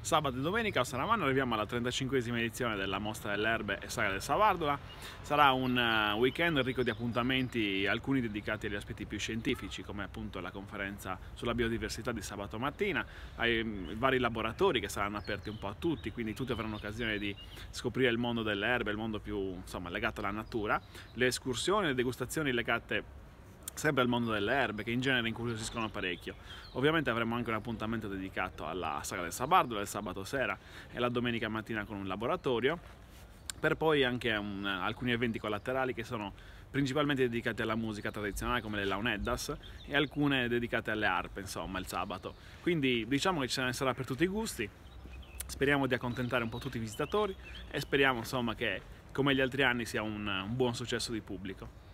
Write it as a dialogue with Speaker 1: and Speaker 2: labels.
Speaker 1: Sabato e domenica a Saramano arriviamo alla 35esima edizione della Mostra delle Erbe e Saga del Savardola. Sarà un eh, weekend ricco di appuntamenti, alcuni dedicati agli aspetti più scientifici, come appunto la conferenza sulla biodiversità di sabato mattina, ai mm, vari laboratori che saranno aperti un po' a tutti, quindi tutti avranno occasione di scoprire il mondo delle erbe, il mondo più insomma, legato alla natura, le escursioni, le degustazioni legate sempre al mondo delle erbe che in genere incuriosiscono parecchio. Ovviamente avremo anche un appuntamento dedicato alla saga del Sabardolo il sabato sera e la domenica mattina con un laboratorio, per poi anche un, alcuni eventi collaterali che sono principalmente dedicati alla musica tradizionale come le launeddas e alcune dedicate alle arpe, insomma, il sabato. Quindi diciamo che ce ne sarà per tutti i gusti. Speriamo di accontentare un po' tutti i visitatori e speriamo insomma che come gli altri anni sia un, un buon successo di pubblico.